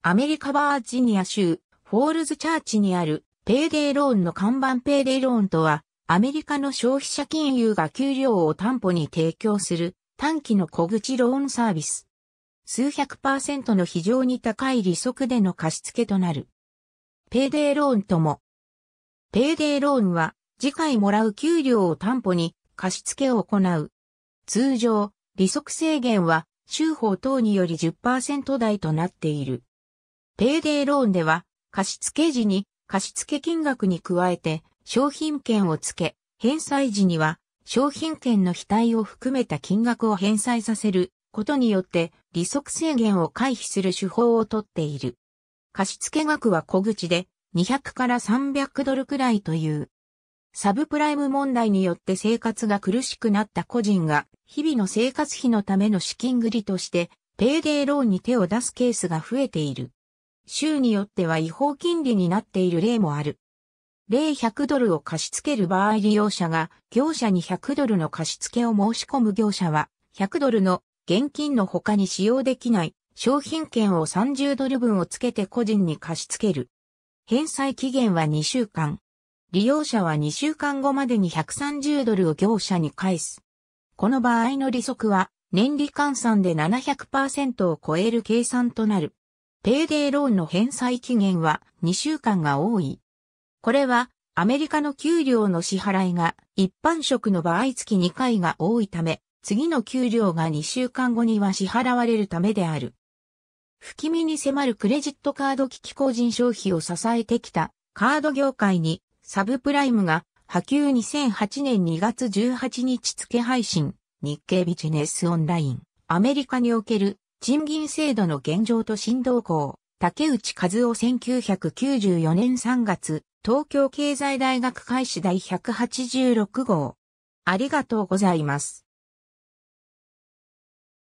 アメリカバージニア州、フォールズチャーチにあるペイデイローンの看板ペイデイローンとは、アメリカの消費者金融が給料を担保に提供する短期の小口ローンサービス。数百パーセントの非常に高い利息での貸付となる。ペイデイローンとも。ペイデイローンは、次回もらう給料を担保に貸付を行う。通常、利息制限は、州法等により10%台となっている。ペイデーローンでは、貸付時に貸付金額に加えて商品券を付け、返済時には商品券の非対を含めた金額を返済させることによって利息制限を回避する手法をとっている。貸付額は小口で200から300ドルくらいという。サブプライム問題によって生活が苦しくなった個人が日々の生活費のための資金繰りとしてペイデーローンに手を出すケースが増えている。州によっては違法金利になっている例もある。例100ドルを貸し付ける場合利用者が業者に100ドルの貸し付けを申し込む業者は100ドルの現金の他に使用できない商品券を30ドル分をつけて個人に貸し付ける。返済期限は2週間。利用者は2週間後までに130ドルを業者に返す。この場合の利息は年利換算で700%を超える計算となる。ペイデーローンの返済期限は2週間が多い。これはアメリカの給料の支払いが一般職の場合月2回が多いため、次の給料が2週間後には支払われるためである。不気味に迫るクレジットカード危機個人消費を支えてきたカード業界にサブプライムが波及2008年2月18日付配信日経ビジネスオンラインアメリカにおける賃金制度の現状と振動校、竹内和夫1994年3月、東京経済大学開始第186号。ありがとうございます。